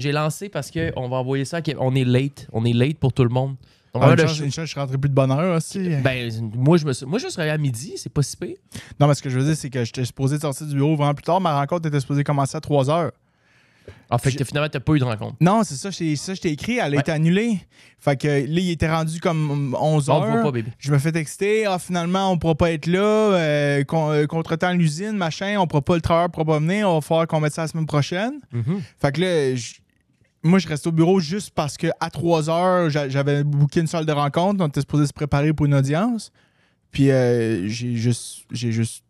J'ai lancé parce qu'on va envoyer ça. On est late. On est late pour tout le monde. une, ah, je suis rentré plus de bonne heure aussi. Ben, moi, je me suis... moi, je serais à midi, c'est pas si pire. Non, mais ce que je veux dire, c'est que j'étais supposé sortir du bureau vraiment plus tard. Ma rencontre était supposée commencer à 3 heures. En ah, fait, que finalement, n'as pas eu de rencontre. Non, c'est ça, ça, je t'ai écrit, elle a été annulée. Fait que là, il était rendu comme 11 heures. On pas, Je me fais texter, ah, finalement, on pourra pas être là, euh, euh, contre-temps l'usine, machin, on pourra pas, le travailleur pourra pas venir, on va falloir qu'on mette ça la semaine prochaine. Mm-hmm. Fait que là, moi, je reste au bureau juste parce que à 3 heures, j'avais booké une salle de rencontre. On était supposé se préparer pour une audience. Puis euh, j'ai juste, j'ai juste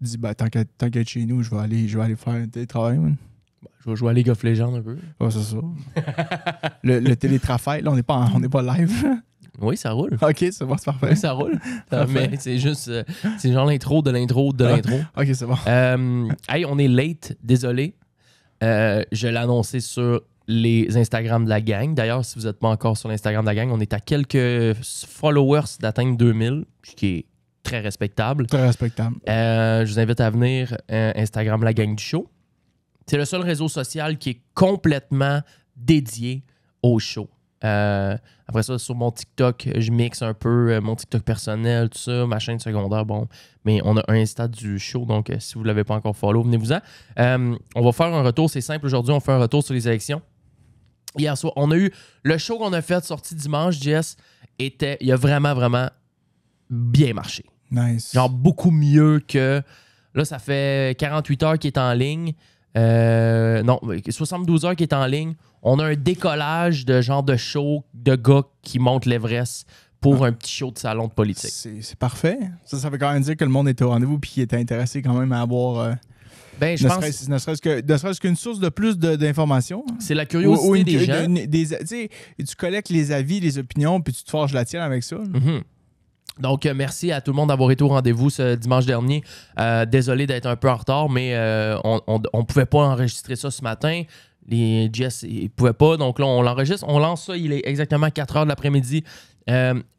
dit, bah, tant qu'à être chez nous, je vais aller, je vais aller faire un télétravail. Man. Ben, je vais jouer à League of Legends un peu. c'est ça. le, télétravail, là, on n'est pas, on pas live. Oui, ça roule. OK, c'est bon, c'est parfait. Oui, ça roule. Mais c'est juste, euh, c'est genre l'intro de l'intro de ah, l'intro. OK, c'est bon. Euh, hey, on est late, désolé. je l'ai annoncé sur les Instagram de la gang. D'ailleurs, si vous n'êtes pas encore sur l'Instagram de la gang, on est à quelques followers d'atteindre 2000, ce qui est très respectable. Très respectable. Euh, je vous invite à venir euh, Instagram la gang du show. C'est le seul réseau social qui est complètement dédié au show. Euh, après ça, sur mon TikTok, je mixe un peu mon TikTok personnel, tout ça, ma chaîne secondaire, bon. Mais on a un Insta du show, donc si vous ne l'avez pas encore follow, venez-vous-en. on va faire un retour, c'est simple. Aujourd'hui, on fait un retour sur les élections hier soir. On a eu le show qu'on a fait de sorti dimanche, Jess, était. Il a vraiment, vraiment bien marché. Nice. Genre beaucoup mieux que. Là, ça fait 48 heures qu'il est en ligne. Euh, non, 72 heures qu'il est en ligne. On a un décollage de genre de show de gars qui montent l'Everest pour ah. un petit show de salon de politique. C'est parfait. Ça, ça veut quand même dire que le monde était au rendez-vous et qu'il était intéressé quand même à avoir. Euh, ben, ne serait-ce, ne serait qu'une source de plus d'informations. C'est la curiosité des gens. tu collectes les avis, les opinions, puis tu te forges la tienne avec ça. Mm-hmm. Donc, euh, merci à tout le monde d'avoir été au rendez-vous ce dimanche dernier. Euh, désolé d'être un peu en retard, mais euh, on ne pouvait pas enregistrer ça ce matin. Les Jess, ne pouvaient pas. Donc là, on l'enregistre. On lance ça. Il est exactement 4 heures de l'après-midi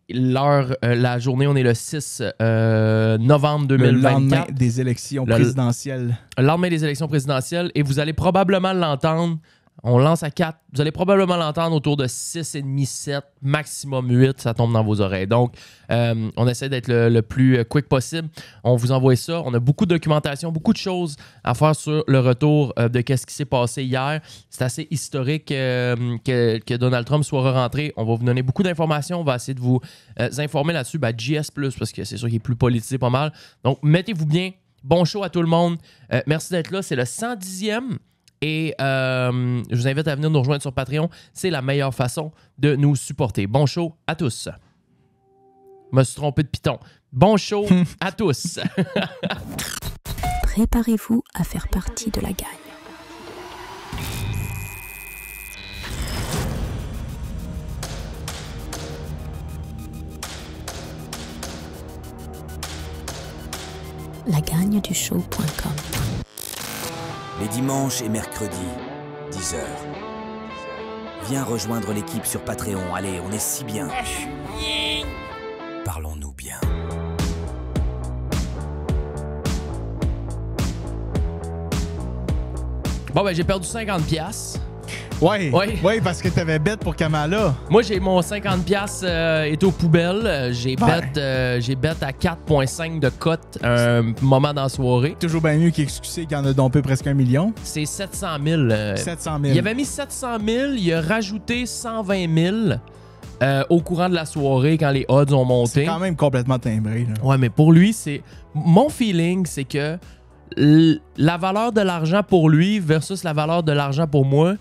l'heure, euh, la journée, on est le 6 euh, novembre 2024. Le lendemain des élections présidentielles. Le lendemain des élections présidentielles. Et vous allez probablement l'entendre on lance à 4. Vous allez probablement l'entendre autour de 6,5, 7, maximum 8. Ça tombe dans vos oreilles. Donc, euh, on essaie d'être le, plus quick possible. On vous envoie ça. On a beaucoup de documentation, beaucoup de choses à faire sur le retour euh, de qu'est-ce qui s'est passé hier. C'est assez historique euh, que, Donald Trump soit rentré. On va vous donner beaucoup d'informations. On va essayer de vous informer là-dessus. JS, ben, GS, parce que c'est sûr qu'il est plus politisé pas mal. Donc, mettez-vous bien. Bon show à tout le monde. merci d'être là. C'est le 110e et euh, je vous invite à venir nous rejoindre sur Patreon. C'est la meilleure façon de nous supporter. Bon show à tous. Je me suis trompé de piton. Bon show à tous. Préparez-vous à faire partie de la gagne. du show.com les dimanches et mercredis, 10h. Viens rejoindre l'équipe sur Patreon. Allez, on est si bien. Ah, Parlons-nous bien. Bon, ben, j'ai perdu 50$. Oui, ouais. parce que t'avais bête pour Kamala. Moi, j'ai mon 50$ pièces euh, est aux poubelles. J'ai bête, euh, j'ai bête à 4,5 de cote un euh, moment dans la soirée. Toujours bien mieux qu'excuser qu'il en a dompé presque un million. C'est 700 000. 700 000. Il avait mis 700 000, il a rajouté 120 000. au courant de la soirée quand les odds ont monté. C'est quand même complètement timbré. Oui, Ouais, mais pour lui, c'est. Mon feeling, c'est que la valeur de l'argent pour lui versus la valeur de l'argent pour moi,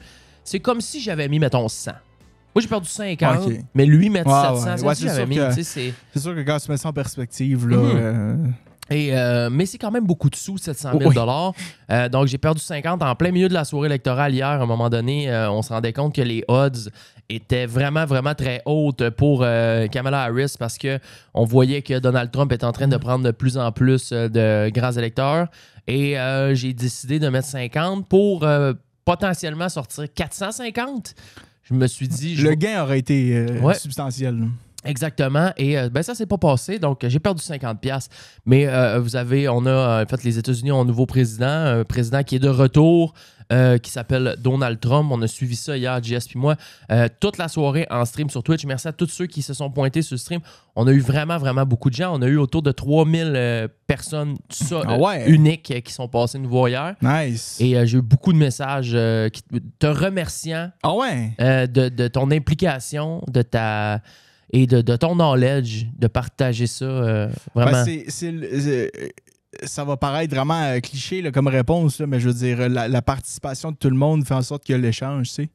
c'est comme si j'avais mis, mettons, 100. Moi, j'ai perdu 50, mais lui, mettre 700, c'est j'avais mis. C'est sûr que quand tu mets ça en perspective, là. Mhm. Euh, Et, euh, mais c'est quand même beaucoup de sous, 700 000 dollars. Euh, donc, j'ai perdu 50 en plein milieu de la soirée électorale hier. À un moment donné, on se rendait compte que les odds étaient vraiment, vraiment très hautes pour Kamala Harris parce qu'on voyait que Donald Trump est en train de prendre de plus en plus de grands électeurs. Et j'ai décidé de mettre 50 pour potentiellement sortir 450, je me suis dit. Le gain aurait été euh, substantiel. Exactement. Et euh, ben ça s'est pas passé, donc j'ai perdu 50$. Mais euh, vous avez, on a en fait les États-Unis ont un nouveau président, un président qui est de retour, euh, qui s'appelle Donald Trump. On a suivi ça hier, Jess et moi, euh, toute la soirée en stream sur Twitch. Merci à tous ceux qui se sont pointés sur le stream. On a eu vraiment, vraiment beaucoup de gens. On a eu autour de 3000 euh, personnes ah uniques qui sont passées nous voir hier. Nice. Et j'ai eu beaucoup de messages qui te remerciant ah de, ton implication, de ta et de, ton knowledge, de partager ça ben, c'est, ça va paraître vraiment euh, cliché comme réponse, mais je veux dire, la, participation de tout le monde fait en sorte qu'il y a l'échange, tu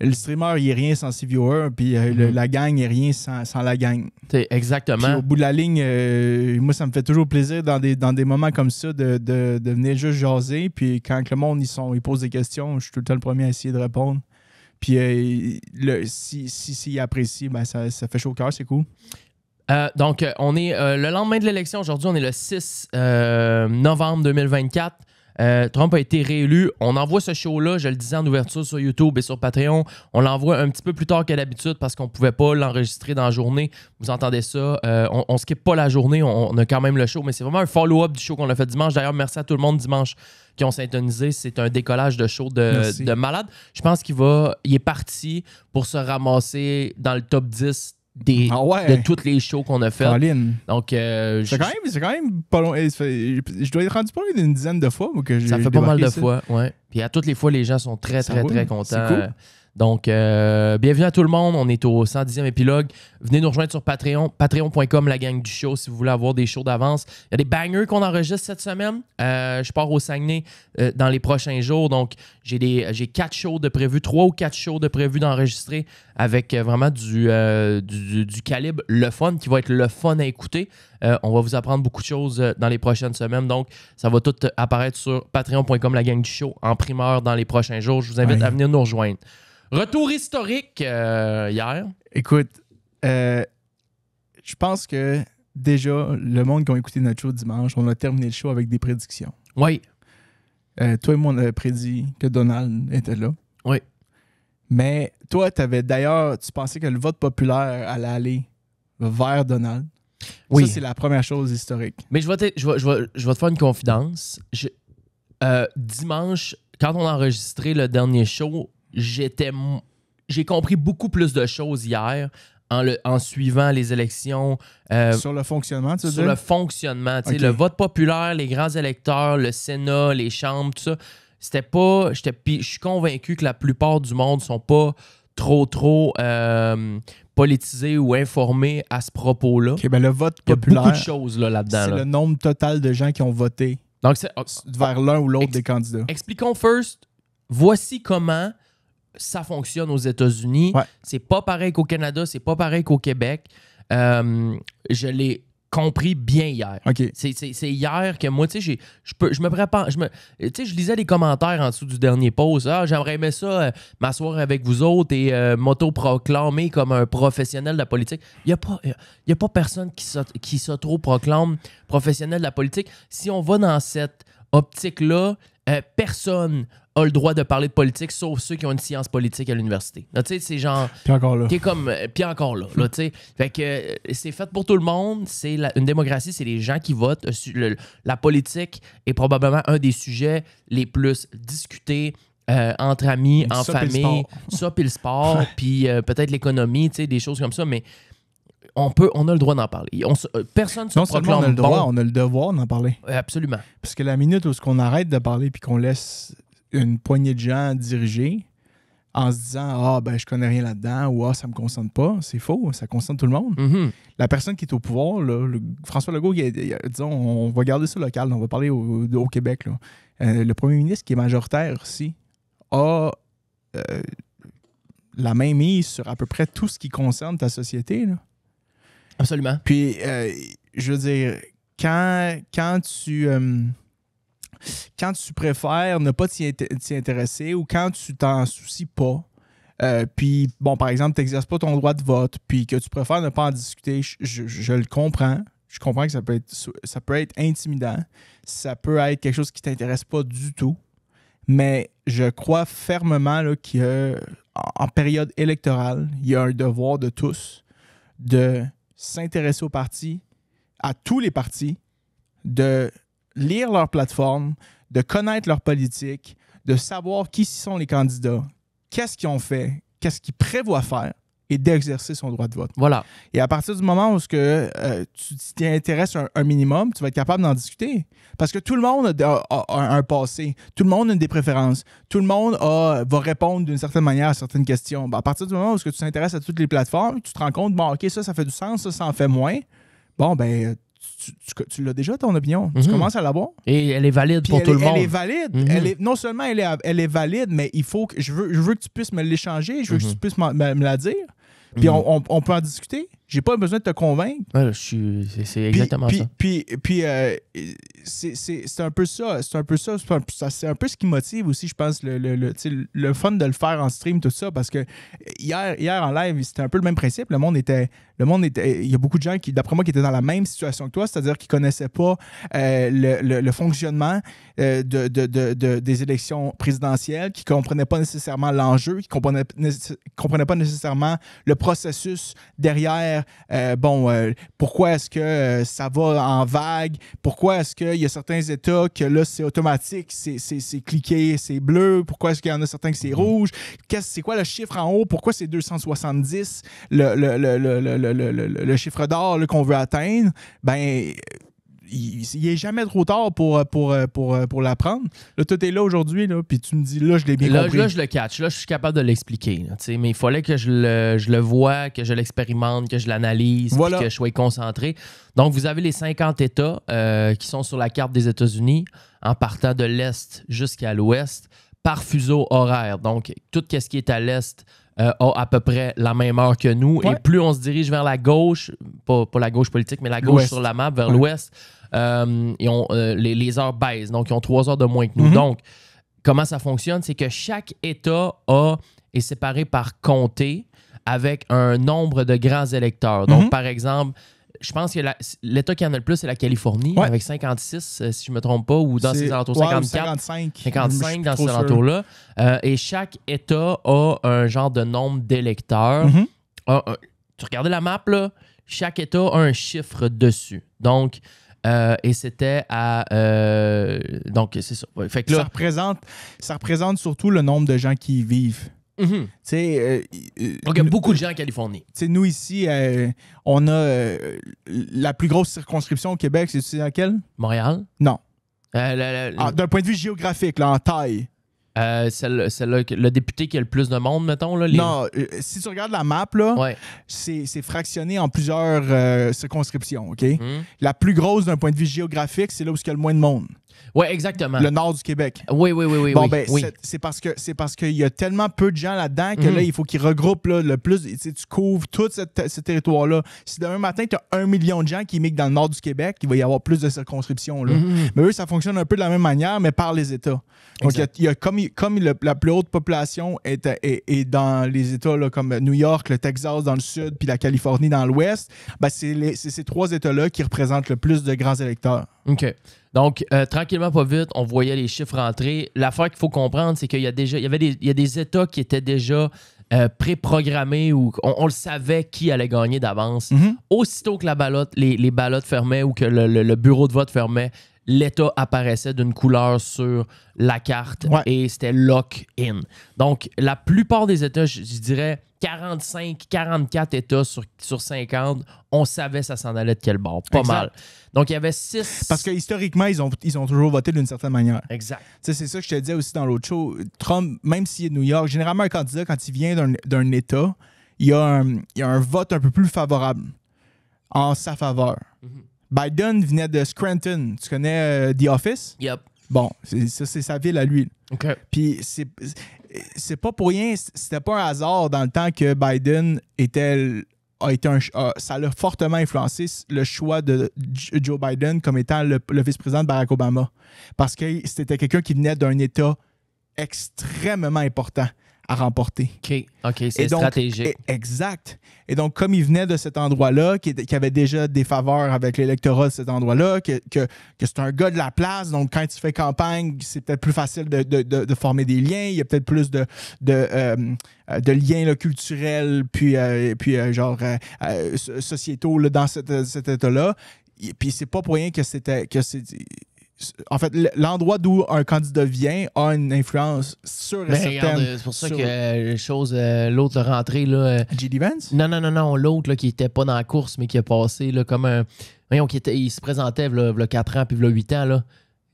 Le streamer, il a rien sans ses viewers, puis euh, mhm. la gang rien sans, la gang. Exactement. au bout de la ligne, euh, moi, ça me fait toujours plaisir dans des, dans des moments comme ça de, de, venir juste jaser, puis quand le monde, ils, sont, ils posent des questions, je suis tout le temps le premier à essayer de répondre. Puis si, si, apprécie, ben, ça, ça fait chaud au cœur, c'est cool. Euh, donc, euh, on est euh, le lendemain de l'élection. Aujourd'hui, on est le 6 novembre 2024. Trump a été réélu. On envoie ce show-là, je le disais en ouverture sur YouTube et sur Patreon. On l'envoie un petit peu plus tard que d'habitude parce qu'on ne pouvait pas l'enregistrer dans la journée. Vous entendez ça. on ne skip pas la journée. On, a quand même le show, mais c'est vraiment un follow-up du show qu'on a fait dimanche. D'ailleurs, merci à tout le monde dimanche qui ont sintonisé. C'est un décollage de show de, malade. Je pense qu'il va, il est parti pour se ramasser dans le top 10 ah de toutes les shows qu'on a fait. Colin. Donc, euh, c'est, quand même, c'est quand même pas long. Je dois être rendu pas d'une dizaine de fois. que ça fait pas mal de fois, ouais. Puis à toutes les fois, les gens sont très, très, très, très contents. C'est cool. Donc, euh, bienvenue à tout le monde. On est au 110e épilogue. Venez nous rejoindre sur Patreon, patreon.com, la gang du show, si vous voulez avoir des shows d'avance. Il y a des bangers qu'on enregistre cette semaine. Euh, je pars au Saguenay euh, dans les prochains jours. Donc, j'ai des quatre shows de prévu, trois ou quatre shows de prévu d'enregistrer avec vraiment du, du, calibre le fun, qui va être le fun à écouter. on va vous apprendre beaucoup de choses dans les prochaines semaines. Donc, ça va tout apparaître sur patreon.com, la gang du show, en primeur dans les prochains jours. Je vous invite à venir nous rejoindre. Retour historique euh, hier. Écoute, euh, je pense que déjà, le monde qui a écouté notre show dimanche, on a terminé le show avec des prédictions. Oui. Euh, toi et moi, on avait prédit que Donald était là. Oui. Mais toi, tu avais d'ailleurs, tu pensais que le vote populaire allait aller vers Donald. Oui. Ça, c'est la première chose historique. Mais je vais te, je faire une confidence. Euh, dimanche, quand on a enregistré le dernier show, j'étais j'ai compris beaucoup plus de choses hier en, en suivant les élections. Euh, sur le fonctionnement, tu Sur le fonctionnement. sais Le vote populaire, les grands électeurs, le Sénat, les chambres, tout ça. C'était pas. Je suis convaincu que la plupart du monde sont pas trop, trop euh, politisés ou informés à ce propos-là. ok ben le vote populaire. Il y a beaucoup de choses là-dedans. c'est le nombre total de gens qui ont voté Donc oh, vers l'un ou l'autre des candidats. Expliquons first. Voici comment ça fonctionne aux États-Unis. C'est pas pareil qu'au Canada, c'est pas pareil qu'au Québec. Euh, je l'ai compris bien hier. C'est hier que moi, tu sais, je peux, je me prépare, je tu sais, je lisais les commentaires en dessous du dernier post. Ah, j'aimerais aimer ça, euh, m'asseoir avec vous autres et euh, m'auto-proclamer comme un professionnel de la politique. Il n'y a pas, a pas personne qui s'auto-proclame professionnel de la politique. Si on va dans cette optique-là, euh, personne a le droit de parler de politique sauf ceux qui ont une science politique à l'université. Tu sais, c'est genre. Puis encore là. comme. Euh, puis encore là. là fait que euh, c'est fait pour tout le monde. C'est une démocratie, c'est les gens qui votent. la politique est probablement un des sujets les plus discutés. entre amis, en famille, ça puis le sport, puis peut-être l'économie, des choses comme ça. Mais on, peut, on a le droit d'en parler. On euh, personne ne non se on a le droit, on a le devoir d'en parler. Absolument. Parce que la minute où on arrête de parler puis qu'on laisse une poignée de gens diriger en se disant Ah, ben je connais rien là-dedans ou Ah, ça me concerne pas, c'est faux, ça concerne tout le monde. Mm-hmm. La personne qui est au pouvoir, François Legault, disons, on va garder ça local, on va parler au, Québec. Euh, le premier ministre qui est majoritaire aussi, a. Euh, la main mise sur à peu près tout ce qui concerne ta société. Absolument. Puis, euh, je veux dire, quand, quand tu. Euh, quand tu préfères ne pas t'y intéresser ou quand tu t'en soucies pas, euh, puis, bon, par exemple, tu n'exerces pas ton droit de vote, puis que tu préfères ne pas en discuter, je, le comprends. Je comprends que ça peut être, ça peut être intimidant, ça peut être quelque chose qui ne t'intéresse pas du tout, mais je crois fermement qu'en période électorale, il y a un devoir de tous de s'intéresser aux partis, à tous les partis, de lire leur plateforme, de connaître leur politique, de savoir qui sont les candidats, qu'est-ce qu'ils ont fait, qu'est-ce qu'ils prévoient faire, et d'exercer son droit de vote. Voilà. Et à partir du moment où que, euh, tu t'y intéresses un, minimum, tu vas être capable d'en discuter. Parce que tout le monde a, un passé, tout le monde a des préférences, tout le monde va répondre d'une certaine manière à certaines questions. Bah, à partir du moment où que tu t'intéresses à toutes les plateformes, tu te rends compte, bon, OK, ça, ça fait du sens, ça, ça en fait moins. Bon, ben, tu, l'as déjà ton opinion. Tu mhm. commences à l'avoir. Et elle est valide pour tout le monde. Elle est valide. Mhm. elle est, non seulement elle est, elle est valide, mais il faut que je veux, je veux que tu puisses me l'échanger, je veux que mhm. tu puisses me la dire. Puis mm. on, peut en discuter. J'ai pas besoin de te convaincre. Ouais, c'est exactement ça. Puis, euh, c'est un peu ça. C'est un peu ça. C'est un, peu ce qui motive aussi, je pense, le, le, le, le, fun de le faire en stream, tout ça. Parce que hier, hier en live, c'était un peu le même principe. Le monde était le monde était. Eh, il y a beaucoup de gens qui, d'après moi, qui étaient dans la même situation que toi, c'est-à-dire qui ne connaissaient pas euh, le, fonctionnement euh, des élections présidentielles, qui ne comprenaient pas nécessairement l'enjeu, qui ne comprenaient, pas nécessairement le processus derrière. Euh, bon, pourquoi est-ce que ça va en vague? Pourquoi est-ce qu'il y a certains États que là, c'est automatique, c'est cliqué, c'est bleu? Pourquoi est-ce qu'il y en a certains que c'est mhm. rouge? C'est quoi le chiffre en haut? Pourquoi c'est 270? le le, chiffre d'or qu'on veut atteindre, ben il n'est jamais trop tard pour, pour, pour, pour l'apprendre. Là, tout est là aujourd'hui, puis tu me dis, là, je l'ai bien compris. Là, je le catch. Là, je suis capable de l'expliquer. mais il fallait que je le, je voie, que je l'expérimente, que je l'analyse, que je sois concentré. Donc, vous avez les 50 États euh, qui sont sur la carte des États-Unis en partant de l'Est jusqu'à l'Ouest par fuseau horaire. Donc, tout ce qui est à l'Est euh, a à peu près la même heure que nous. Et plus on se dirige vers la gauche, pas, la gauche politique, mais la gauche sur la map, vers l'ouest, euh, euh, les, les, heures baissent. Donc, ils ont trois heures de moins que nous. Mhm. Donc, comment ça fonctionne? C'est que chaque État est séparé par comté avec un nombre de grands électeurs. Donc, mhm. par exemple, je pense que l'État qui en a le plus, c'est la Californie, avec 56, euh, si je ne me trompe pas, ou dans ces alentours, 55. 55 dans ces alentours-là. Euh, et chaque État a un genre de nombre d'électeurs. Mhm. tu regardais la map, là, chaque État a un chiffre dessus. Donc, euh, et c'était à. donc, c'est ça. ça, représente, ça représente surtout le nombre de gens qui y vivent. Mhm. Euh, euh, a beaucoup de euh, gens en Californie. Nous, ici, on a la plus grosse circonscription au Québec, c'est tu laquelle? Montréal? Non. Ah, d'un point de vue géographique, en taille. celle, le député qui a le plus de monde, mettons. Là, Non, si tu regardes la map, c'est fractionné en plusieurs circonscriptions. Mhm. La plus grosse d'un point de vue géographique, c'est là où il y a le moins de monde. Oui, exactement. Le nord du Québec. Oui, oui, oui, oui. Bon, ben, c'est parce que c'est parce qu'il y a tellement peu de gens là-dedans que là, mhm. il faut qu'ils regroupent le plus. Tu, tu couvres tout ce, territoire-là. Si demain matin, tu as un million de gens qui migrent dans le nord du Québec, il va y avoir plus de circonscriptions. Mhm. Mais eux, ça fonctionne un peu de la même manière, mais par les États. Donc, il y, comme, la plus haute population est, est, dans les États comme New York, le Texas dans le sud, puis la Californie dans l'ouest, ben, c'est ces trois États-là qui représentent le plus de grands électeurs. OK. Donc, euh, tranquillement, pas vite, on voyait les chiffres rentrer. L'affaire qu'il faut comprendre, c'est qu'il y a déjà, il y avait des, il y des États qui étaient déjà pré euh, préprogrammés ou on, le savait qui allait gagner d'avance. Mhm. Aussitôt que la ballotte, les, les ballottes fermaient ou que le, bureau de vote fermait, l'État apparaissait d'une couleur sur la carte et c'était lock-in. Donc, la plupart des États, je dirais 45, 44 États sur, sur 50, on savait ça s'en allait de quel bord. Pas mal. Donc, il y avait 6. Parce que historiquement, ils ont, ils ont toujours voté d'une certaine manière. Exact. c'est ça que je te disais aussi dans l'autre show. Trump, même s'il est de New York, généralement, un candidat, quand il vient d'un État, il a un, un vote un peu plus favorable en sa faveur. Mm-hmm. Biden venait de Scranton. Tu connais euh, The Office? Yep. Bon, ça, c'est sa ville à lui. OK. Puis, c'est c'est pas pour rien, c'était pas un hasard dans le temps que Biden était a été un, ça l'a fortement influencé le choix de Joe Biden comme étant le, le vice-président de Barack Obama. Parce que c'était quelqu'un qui venait d'un État extrêmement important à remporter. OK, c'est stratégique. E-, exact. Et donc, comme il venait de cet endroit-là, qui, avait déjà des faveurs avec l'électorat de cet endroit-là, que, que, c'est un gars de la place, donc quand tu fais campagne, c'est peut-être plus facile de, de, de, former des liens, il y a peut-être plus de, de, euh, euh, de liens culturels, puis, euh, puis genre sociétaux dans cet, cet état-là. Puis c'est pas pour rien que c'était que c'est en fait, l'endroit d'où un candidat vient a une influence sur et ben, choses. Euh, c'est pour ça que euh, euh, l'autre rentré là. J.D. Vance? Non, non, non, non, l'autre qui était pas dans la course, mais qui a passé là, comme un. Voyons, était, il se présentait v'là, 4 ans, puis v'là 8 ans.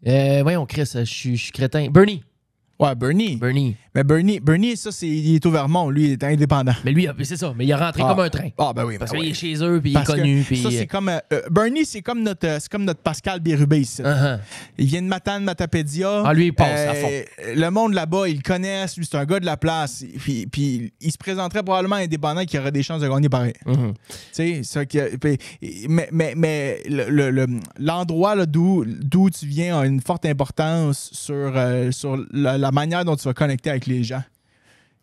voyons, Chris, je suis crétin. Bernie! Ouais, Bernie. Bernie. Mais Bernie, Bernie ça, c'est, il est au Vermont, lui, il est indépendant. Mais lui, c'est ça, mais il est rentré ah. comme un train. Ah, ben oui. Ben parce qu'il est chez eux, puis il est connu. Puis... Ça, c'est euh, comme. Euh, euh, Bernie, c'est comme, notre, c'est comme notre Pascal Bérubé ici. Uh-huh. Il vient de Matane, Matapédia. Ah, lui, il passe fond. Le monde là-bas, ils le connaissent. Lui, c'est un gars de la place. Puis, puis il se présenterait probablement indépendant qui aurait des chances de gagner pareil. Mm-hmm. Tu sais, mais, mais, mais l'endroit d'où, d'où tu viens a une forte importance sur, sur la manière dont tu vas connecter avec les gens.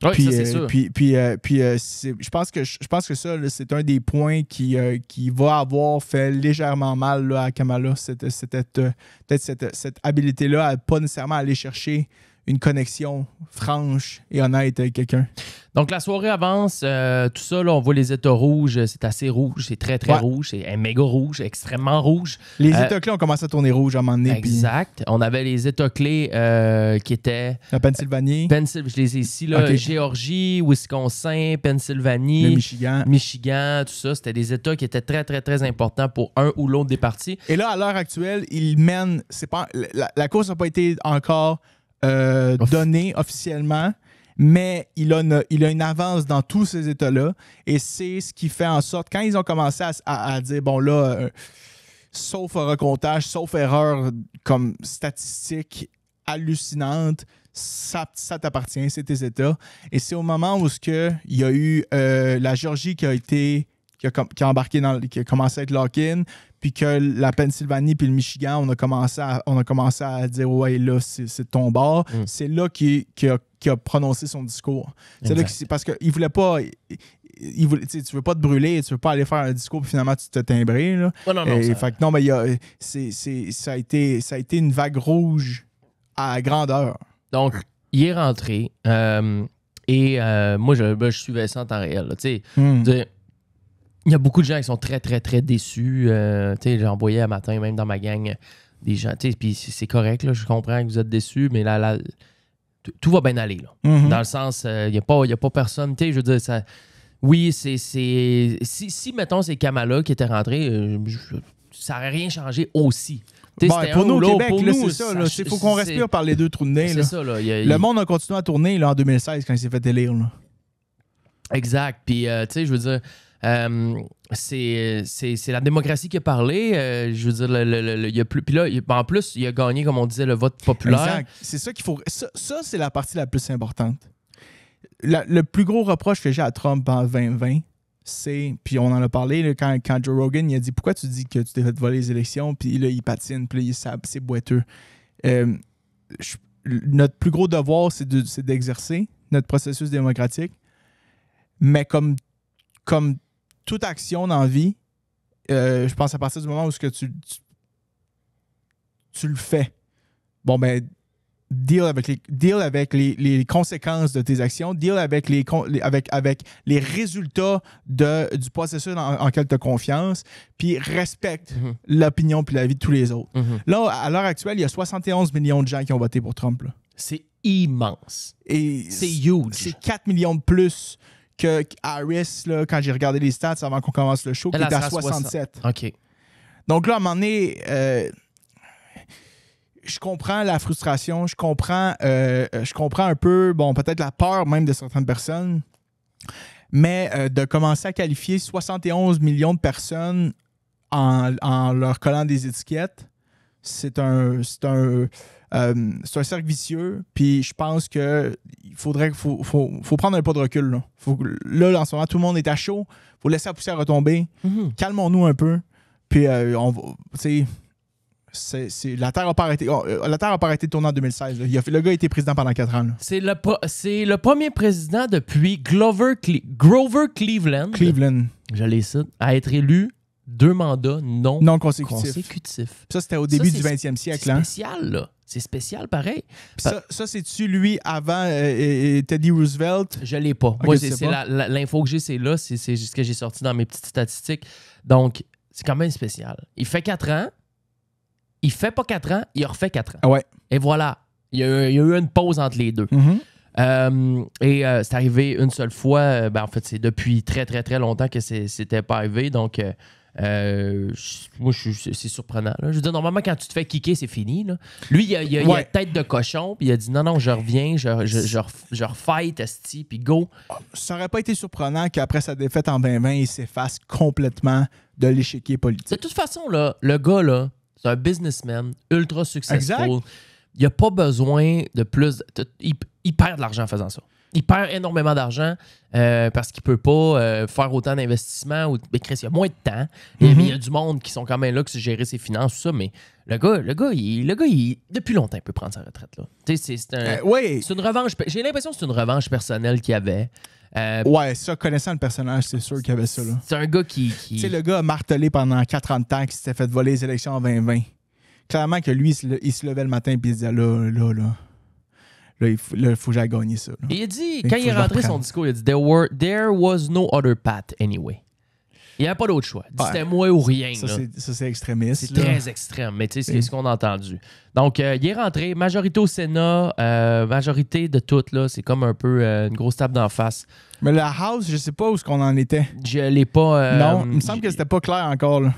Euh, puis, puis, euh, euh, je, pense que, je pense que ça, c'est un des points qui, qui va avoir fait légèrement mal à Kamala, cette, peut-être cette, cette habilité-là à pas nécessairement aller chercher une connexion franche et honnête avec quelqu'un. Donc la soirée avance, euh, tout ça, là, on voit les états rouges, euh, c'est assez rouge, c'est très très rouge, c'est euh, méga rouge, extrêmement rouge. Les états clés ont commencé à tourner rouge à un moment donné. Exact. On avait les états clés qui étaient. La Pennsylvanie. Pennsylvanie, je les ai ici, là, Géorgie, Wisconsin, Pennsylvanie. Michigan. Michigan, tout ça. C'était des états qui étaient très très très importants pour un ou l'autre des partis. Et là, à l'heure actuelle, ils mènent. Pas, la course n'a pas été encore euh, donné officiellement, mais il a, une, avance dans tous ces États-là. Et c'est ce qui fait en sorte, quand ils ont commencé à, dire, bon, là, euh, sauf recomptage, sauf erreur comme statistique hallucinante, ça, t'appartient, c'est tes États. Et c'est au moment où il y a eu euh, la Géorgie qui a été qui a, commencé à embarqué dans, qui a commencé être lock-in, puis que la Pennsylvanie puis le Michigan, on a commencé à, on a commencé à dire ouais là c'est ton bord. Mm. C'est là qu'il a, a, prononcé son discours. C'est là que parce qu'il voulait pas. Il voulait, tu veux pas te brûler, tu veux pas aller faire un discours puis finalement tu te timbrer Là. non, non, ça... fait non, mais a, ça, a été, ça a été une vague rouge à grandeur. Donc, il est rentré. Euh, et euh, moi, je, ben, je suivais ça en temps réel. Tu sais, mm. Il y a beaucoup de gens qui sont très, très, très déçus. j'ai euh, envoyé un matin, même dans ma gang, des gens. Puis c'est correct, là, je comprends que vous êtes déçus, mais là, là tout va bien aller. Mm-hmm. Dans le sens, il euh, n'y a, pas, a pas personne. Je veux dire, ça. Oui, c'est. Si, si, mettons, c'est Kamala qui était rentré, euh, ça n'aurait rien changé aussi. Ben, pour, nous, au Québec, c'est ça. Il faut qu'on respire par les deux trous de nez. le monde a continué à tourner en 2016 quand il s'est fait élire. Exact. Puis, tu sais, je veux dire euh, c'est la démocratie qui a parlé. Euh, je veux dire, il y a plus. Puis là, en plus, il a gagné, comme on disait, le vote populaire. C'est ça qu'il faut. Ça, c'est la partie la plus importante. le plus gros reproche que j'ai à Trump en 2020, c'est. Puis on en a parlé quand, quand, Joe Rogan il a dit Pourquoi tu dis que tu t'es te voler les élections Puis là, il patine, puis là, c'est boiteux. Euh, notre plus gros devoir, c'est d'exercer notre processus démocratique. Mais comme, comme toute action dans vie, euh, je pense à partir du moment où ce que tu, tu, le fais, bon ben deal avec les deal avec les, conséquences de tes actions, deal avec les, avec avec les résultats de, du processus en, en quel tu as confiance, puis respecte mhm. l'opinion puis la vie de tous les autres. Mhm. Là, à l'heure actuelle, il y a 71 millions de gens qui ont voté pour Trump. C'est immense. Et c'est huge. C'est 4 millions de plus que Harris, quand j'ai regardé les stats avant qu'on commence le show, qui était à 67. OK. Donc là, à un moment donné, euh, je comprends la frustration, je comprends, euh, euh, je comprends un peu, bon, peut-être la peur même de certaines personnes, mais de commencer à qualifier 71 millions de personnes en, leur collant des étiquettes, c'est un, euh, c'est un cercle vicieux, puis je pense que faudrait faut, faut, prendre un pas de recul. Là. en ce moment, tout le monde est à chaud. faut laisser la poussière retomber. Mhm. Calmons-nous un peu. Puis, euh, on C'est, la Terre a pas arrêté. Oh, euh, la Terre a de tourner en 2016. le gars a été président pendant quatre ans. C'est, le c'est le premier président depuis Glover Grover Cleveland. Cleveland. j'allais à être élu deux mandats non, non consécutifs. Ça, c'était au début du 20e siècle. C'est hein? spécial, là. C'est spécial, pareil. Ça, c'est-tu lui avant euh, euh, euh, Teddy Roosevelt? Je l'ai pas. Moi, c'est l'info que j'ai, c'est là. C'est ce que j'ai sorti dans mes petites statistiques. Donc, c'est quand même spécial. Il fait quatre ans. Il fait pas quatre ans. Il refait quatre ans. Ouais. Et voilà. Il y, a, eu une pause entre les deux. Mm-hmm. et c'est arrivé une seule fois. Ben, en fait, c'est depuis très, très, très longtemps que c'était pas arrivé. Donc, euh, moi, c'est surprenant. Je veux dire, normalement, quand tu te fais kicker, c'est fini. Lui, il a, il a, tête de cochon, puis il a dit non, non, je reviens, je, je, je, je refight, puis go. Ça aurait pas été surprenant qu'après sa défaite en 2020, il s'efface complètement de l'échiquier politique. De toute façon, là, le gars, là, c'est un businessman ultra successful. Il a pas besoin de plus. il perd de l'argent en faisant ça il perd énormément d'argent euh, parce qu'il ne peut pas euh, faire autant d'investissements. Ou... Mais qu'il y a moins de temps. Mhm. mais Il y a du monde qui sont quand même là qui gérer ses finances, tout ça. Mais le gars, le gars, il, le gars depuis longtemps, il peut prendre sa retraite. Là. Euh, c'est, une revanche. J'ai l'impression que c'est une revanche personnelle qu'il avait. ouais, ça, connaissant le personnage, c'est sûr qu'il y avait ça. là. C'est un gars qui. qui... Tu sais, le gars a martelé pendant 40 ans de qu'il s'était fait voler les élections en 2020. Clairement que lui, il se levait le matin et il se disait là, là, là là, il faut, que j'aille gagner ça. a dit, quand il, est rentré son discours, il a dit There, was no other path anyway. Il n'y avait pas d'autre choix. C'était moi ou rien. Ça, c'est extrémiste. C'est très extrême, mais tu sais, c'est ce qu'on a entendu. Donc, euh, il est rentré, majorité au Sénat, euh, majorité de toutes, là. C'est comme un peu euh, une grosse table d'en face. Mais la House, je sais pas où ce qu'on en était. Je l'ai pas. non, il me semble que c'était pas clair encore, là.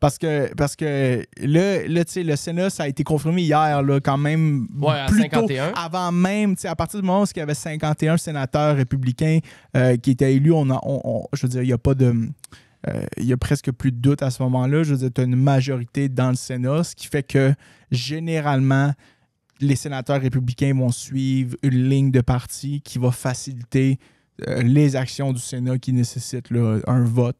Parce que, parce que là, là le Sénat, ça a été confirmé hier, là, quand même, ouais, plus tôt, avant même, à partir du moment où il y avait 51 sénateurs républicains euh, qui étaient élus, on, a, je veux dire, il n'y a pas de euh, il a presque plus de doute à ce moment-là. Je veux dire, tu as une majorité dans le Sénat, ce qui fait que généralement, les sénateurs républicains vont suivre une ligne de parti qui va faciliter euh, les actions du Sénat qui nécessitent un vote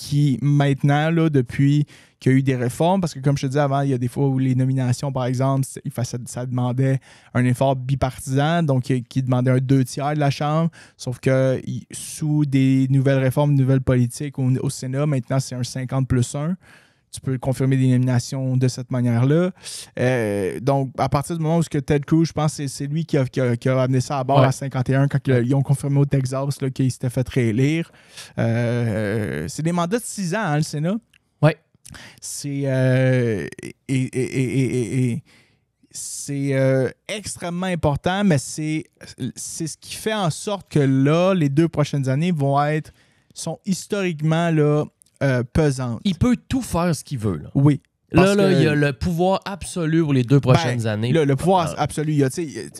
qui, maintenant, là, depuis qu'il y a eu des réformes, parce que comme je te disais avant, il y a des fois où les nominations, par exemple, ça, ça demandait un effort bipartisan, donc qui demandait un deux tiers de la Chambre, sauf que sous des nouvelles réformes, nouvelles politiques au, au Sénat, maintenant, c'est un 50 plus 1 tu peux confirmer l'élimination de cette manière-là. Euh, donc, à partir du moment où Ted Cruz, je pense que c'est lui qui a, qui, amené ça à bord à 51 quand ils ont confirmé au Texas qu'il s'était fait réélire. Euh, c'est des mandats de six ans, hein, le Sénat. Oui. C'est. Euh, c'est extrêmement important, mais c'est ce qui fait en sorte que là, les deux prochaines années vont être. sont historiquement là euh, il peut tout faire ce qu'il veut. Oui. Là, là, il y a le pouvoir absolu pour les deux prochaines ben, années. le pouvoir ah. absolu, il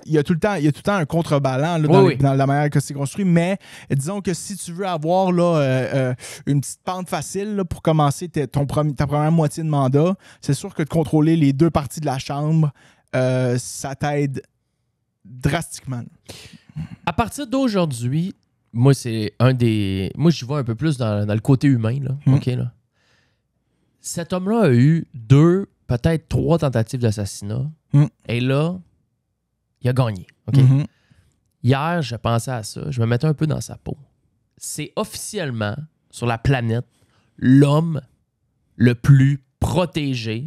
y, a, tout le temps, il y tout un contrebalan dans, la manière que c'est construit, mais disons que si tu veux avoir là, euh, euh, une petite pente facile pour commencer ta première moitié de mandat, c'est sûr que de contrôler les deux parties de la Chambre, ça t'aide drastiquement. À partir d'aujourd'hui, moi, c'est un des. Moi, je vois un peu plus dans, le côté humain. Là. Hmm. OK, là. Cet homme-là a eu deux, peut-être trois tentatives d'assassinat. Hmm. Et là, il a gagné. Hmm. Hier, je pensais à ça. Je me mettais un peu dans sa peau. C'est officiellement, sur la planète, l'homme le plus protégé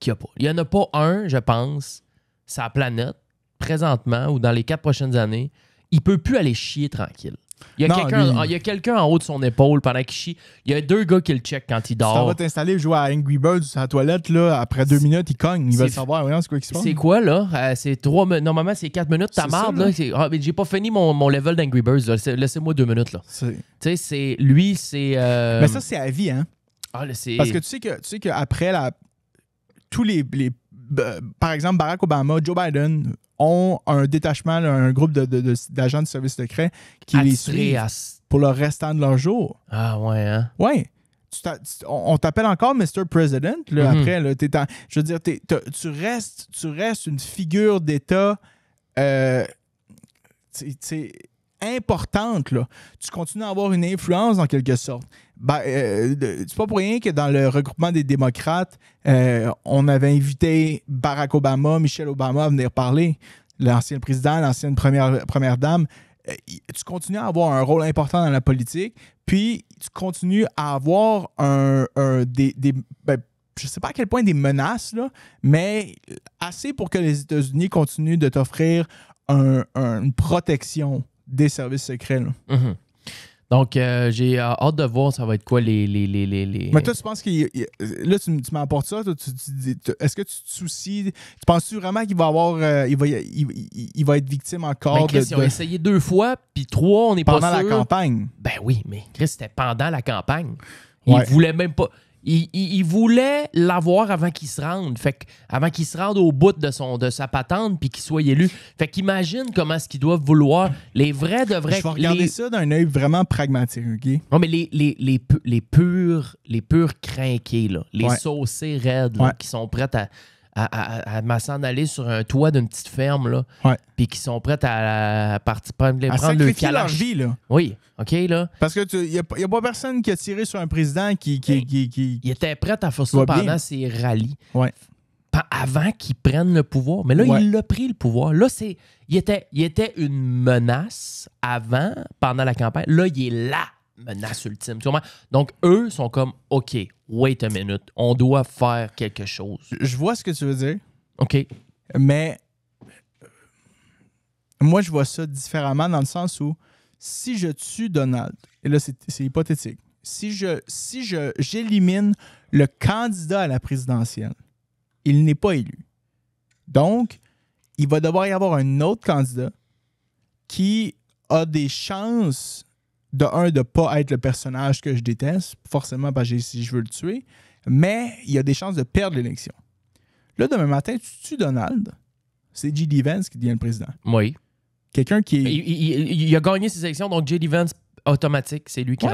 qu'il n'y a pas. Il n'y en a pas un, je pense, sa planète, présentement ou dans les quatre prochaines années, il peut plus aller chier tranquille. Il y a quelqu'un en haut de son épaule pendant qu'il chie. Il y a deux gars qui le checkent quand il dort. Si ça va t'installer, jouer à Angry Birds à la toilette, là, après deux minutes, il cogne. Il veulent savoir, c'est quoi qui se passe. C'est quoi, là? Euh, c'est trois Normalement, c'est quatre minutes. T'as marre, là. Ah, j'ai pas fini mon, mon level d'Angry Birds. Laissez-moi deux minutes, là. Tu sais, c'est. Lui, c'est. Euh, mais ça, c'est à vie, hein? Ah, Parce que tu sais que tu sais qu'après la. Tous les, les euh, par exemple, Barack Obama, Joe Biden, ont un détachement, un groupe d'agents de, service de, qui les suivent pour le restant de leur jour. Ah ouais, hein? Ouais. on t'appelle encore Mr. President mhm. après. je veux dire, tu, restes, tu restes une figure d'État. Euh, importante. Là. Tu continues à avoir une influence en quelque sorte. Ben, euh, c'est pas pour rien que dans le regroupement des démocrates, euh, on avait invité Barack Obama, Michelle Obama à venir parler, l'ancien président, l'ancienne première, première dame. Euh, tu continues à avoir un rôle important dans la politique, puis tu continues à avoir un, des, des ben, je sais pas à quel point des menaces, mais assez pour que les États-Unis continuent de t'offrir une protection des services secrets. Mhm. Donc, euh, j'ai euh, hâte de voir ça va être quoi les. les, les, les... Mais toi, tu penses que euh, Là, tu, m'apportes ça. Est-ce que tu te soucies. Tu penses-tu vraiment qu'il va avoir. il, va, il, va être victime encore mais ben, Chris, essayé deux fois, puis trois, on est pas sûr. Pendant la campagne. Ben oui, mais Chris, c'était pendant la campagne. Il ne voulait même pas il, voulait l'avoir avant qu'il se rende. Fait avant qu'il se rende au bout de, son, de sa patente puis qu'il soit élu. Fait qu'imagine comment est-ce qu'ils doivent vouloir. Les vrais devraient... Je vais regarder ça d'un œil vraiment pragmatique, OK? Non, mais les, les, les, purs, les purs crinqués, là, les saucés raides, qui sont prêts à à, à, s'en aller sur un toit d'une petite ferme, là, ouais. puis qui sont prêtes à, à partir, prendre, le leur vie, là. Oui, OK, là. Parce que il n'y a, pas personne qui a tiré sur un président qui... qui, ben, il était prêt à faire ça pendant ses rallyes. Oui. Avant qu'il prenne le pouvoir. Mais là, il l'a pris, le pouvoir. Là, c'est... Il était, il était une menace avant, pendant la campagne. Là, il est là menace ultime. donc, eux sont comme, OK, wait a minute, on doit faire quelque chose. Je vois ce que tu veux dire. OK. Mais moi, je vois ça différemment dans le sens où si je tue Donald, et là, c'est hypothétique, si je si je j'élimine le candidat à la présidentielle, il n'est pas élu. Donc, il va devoir y avoir un autre candidat qui a des chances de un, de pas être le personnage que je déteste, forcément parce que si je veux le tuer, mais il y a des chances de perdre l'élection. Là, demain matin, tu tues Donald, c'est J.D. Vance qui devient le président. Oui. Quelqu'un qui il, a gagné ses élections, donc J.D. Vance, automatique, c'est lui qui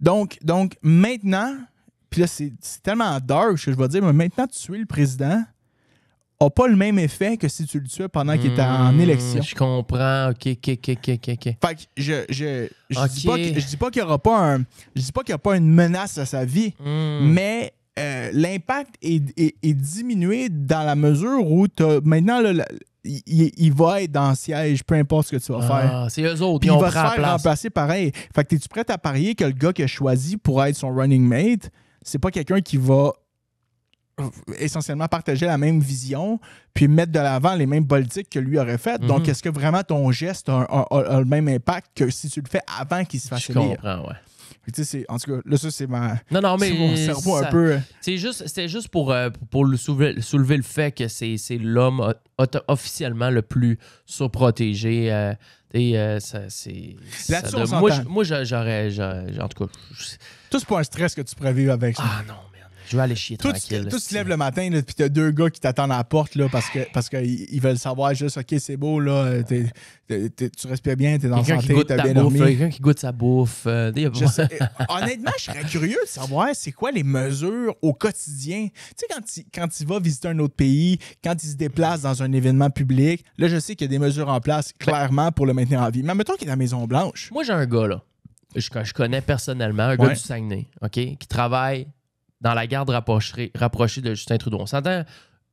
Donc, donc, maintenant, puis là, c'est tellement dark que je vais dire, mais maintenant, tu es le président, pas le même effet que si tu le tuais pendant qu'il était en hmm, élection. Je comprends. OK, OK, OK, OK, OK. Fait que je, je, dis pas qu'il n'y aura pas un. Je dis pas qu'il y a pas une menace à sa vie, hmm. mais euh, l'impact est, diminué dans la mesure où as, maintenant il, va être dans le siège, peu importe ce que tu vas ah, faire. C'est eux autres. Puis il va se faire remplacer pareil. Fait que es-tu prêt à parier que le gars qui a choisi pour être son running mate, c'est pas quelqu'un qui va essentiellement partager la même vision, puis mettre de l'avant les mêmes politiques que lui aurait faites. Donc, mhm. est-ce que vraiment ton geste a, le même impact que si tu le fais avant qu'il se fasse Je comprends, ouais. Tu sais, en tout cas, là, ça, c'est ma. Non, non, mais. Mon cerveau un peu. Euh, c'est juste, c'était juste pour, euh, pour le soulever, soulever le fait que c'est l'homme officiellement le plus surprotégé. protégé et euh, ça, c'est. là Moi, j'aurais. En tout cas. Tout, c'est pas un stress que tu pourrais avec ça. Ah, non, je vais aller chier tranquille. Tu, te lèves le matin, puis t'as deux gars qui t'attendent à la porte, là, parce qu'ils parce que veulent savoir juste, OK, c'est beau, là, tu respires bien, t'es dans la santé, t'as bien dormi. Quelqu'un qui goûte sa bouffe. Euh, eh, honnêtement, je serais curieux de savoir c'est quoi les mesures au quotidien. Tu sais, quand quand il va visiter un autre pays, quand il se déplace dans un événement public, là, je sais qu'il y a des mesures en place, ben, clairement, pour le maintenir en vie. Mais mettons qu'il est à la Maison-Blanche. Moi, j'ai un gars, là je, je connais personnellement un gars du Saguenay, OK, qui travaille dans la garde rapprochée, de Justin Trudeau. On s'entend,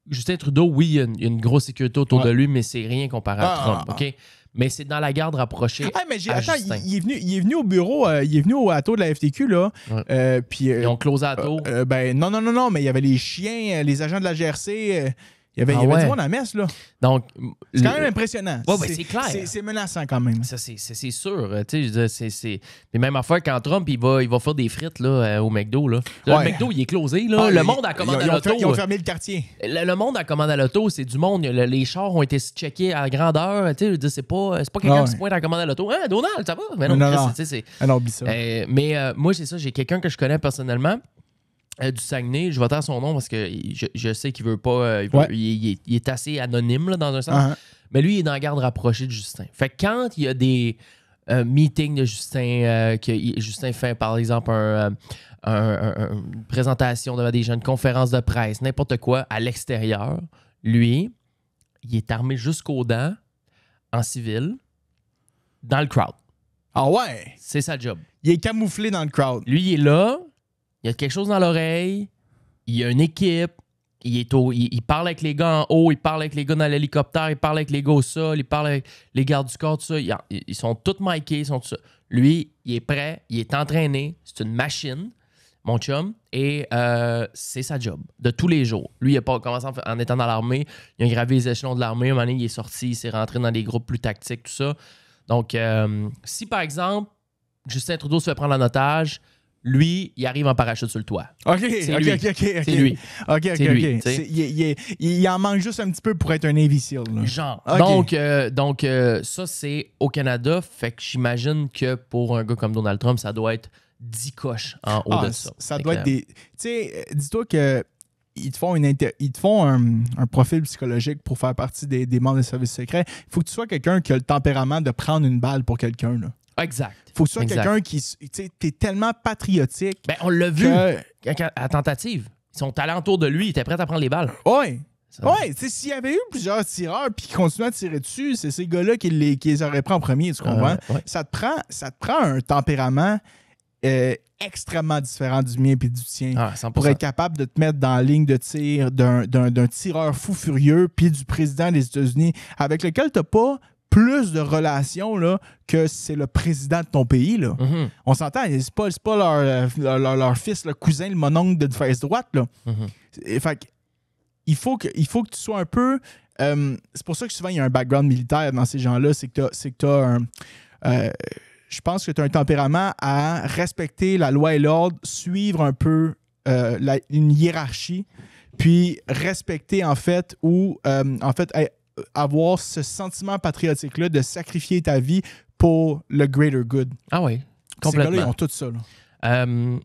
Justin Trudeau, oui, il y a une, grosse sécurité autour de lui, mais c'est rien comparé à Trump, OK? Mais c'est dans la garde rapprochée. Ah, mais attends, Il, est venu, au bureau, euh, il est venu au ato de la FTQ, là. Euh, puis, euh, Ils ont closé à ben, non, non, non, non, mais il y avait les chiens, les agents de la GRC. Il y avait, ah du monde à messe, là. Donc, c'est quand même impressionnant. c'est, clair. C'est, menaçant quand même. Ça, c'est, sûr. Euh, tu sais, c'est, même quand Trump, il va, il va faire des frites là, euh, au McDo. Là. Le McDo, il est closé. Là. Ah, le monde à commande à l'auto. Ils ont euh. fermé le quartier. Le, monde à commande à l'auto, c'est du monde. les chars ont été checkés à grandeur. Tu sais, c'est pas, c'est pas quelqu'un ah qui se pointe à commande à l'auto. Hein, Donald, ça va? Mais non, non, non. mais moi, c'est ça. J'ai quelqu'un que je connais personnellement euh, du Saguenay, je vais dire son nom parce que je, sais qu'il veut pas. Euh, il, est assez anonyme dans un sens. Uh-huh. Mais lui, il est dans la garde rapprochée de Justin. Fait que quand il y a des euh, meetings de Justin, que Justin fait par exemple une présentation devant des gens, une conférence de presse, n'importe quoi, à l'extérieur, lui, il est armé jusqu'aux dents, en civil, dans le crowd. Ah ouais? C'est sa job. Il est camouflé dans le crowd. Lui, il est là, il y a quelque chose dans l'oreille, il y a une équipe, il, est il, parle avec les gars en haut, il parle avec les gars dans l'hélicoptère, il parle avec les gars au sol, il parle avec les gardes du corps, tout ça. Ils, sont tous mikés, ils sont tout ça. Lui, il est prêt, il est entraîné, c'est une machine, mon chum, et euh, c'est sa job de tous les jours. Lui, il a pas commencé en, étant dans l'armée, il a gravé les échelons de l'armée, un moment il est sorti, il s'est rentré dans des groupes plus tactiques, tout ça. Donc, euh, si par exemple, Justin Trudeau se fait prendre en otage, lui, il arrive en parachute sur le toit. OK, c'est OK, C'est lui. OK, OK, lui, il, en manque juste un petit peu pour être un Navy Genre. Donc, euh, donc euh, ça, c'est au Canada. Fait que j'imagine que pour un gars comme Donald Trump, ça doit être 10 coches en haut ah, de ça. Ça doit être des. Tu sais, euh, dis-toi que ils te font, une ils font un, profil psychologique pour faire partie des, des membres des services secrets. Il faut que tu sois quelqu'un qui a le tempérament de prendre une balle pour quelqu'un. Là. Exact. Faut que soit quelqu'un qui. Tu tellement patriotique. Ben, on l'a vu à tentative. Son talent autour de lui, il était prêt à prendre les balles. Oui. Oui, s'il y avait eu plusieurs tireurs puis qu'ils continuaient à tirer dessus, c'est ces gars-là qui les, qui auraient pris en premier, tu comprends? Euh, ça, te prend, ça te prend un tempérament euh, extrêmement différent du mien puis du tien. Ah, pour être capable de te mettre dans la ligne de tir d'un tireur fou furieux puis du président des États-Unis avec lequel t'as pas plus de relations là, que c'est le président de ton pays. Là. Mhm. On s'entend, c'est pas, pas euh, leur, leur, fils, le cousin, le mononcle de face droite. Là. Mhm. il faut, que, il faut que tu sois un peu. Euh, c'est pour ça que souvent il y a un background militaire dans ces gens-là. C'est que tu as, un. Euh, je pense que tu as un tempérament à respecter la loi et l'ordre, suivre un peu une hiérarchie, puis respecter en fait ou en fait euh, avoir ce sentiment patriotique-là de sacrifier ta vie pour le greater good. Ah oui, complètement. ils ont tout ça. Euh,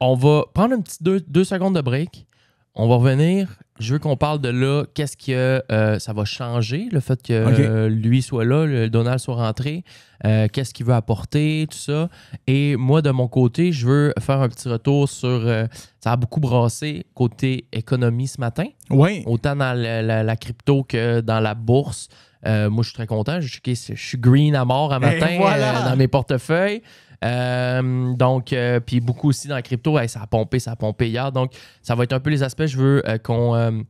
on va prendre une petite deux secondes de break. On va revenir. Je veux qu'on parle de là. Qu'est-ce que euh, ça va changer, le fait que lui soit là, le Donald soit rentré, euh, qu'est-ce qu'il veut apporter, tout ça. Et moi, de mon côté, je veux faire un petit retour sur. Euh, ça a beaucoup brassé côté économie ce matin. Oui. Autant dans la, crypto que dans la bourse. moi, je suis très content. Je, suis green à mort à matin dans mes portefeuilles. Euh, donc, euh, puis beaucoup aussi dans la crypto, ça a pompé, ça a pompé hier. Donc, ça va être un peu les aspects, je veux euh, qu'on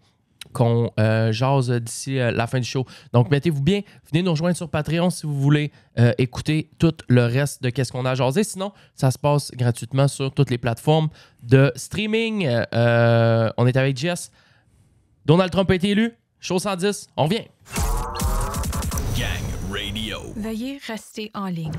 qu'on jase d'ici la fin du show. Donc, mettez-vous bien. Venez nous rejoindre sur Patreon si vous voulez écouter tout le reste de Qu'est-ce qu'on a jasé. Sinon, ça se passe gratuitement sur toutes les plateformes de streaming. on est avec Jess. Donald Trump a été élu. Show 110. On vient. Gang Radio. Veuillez rester en ligne.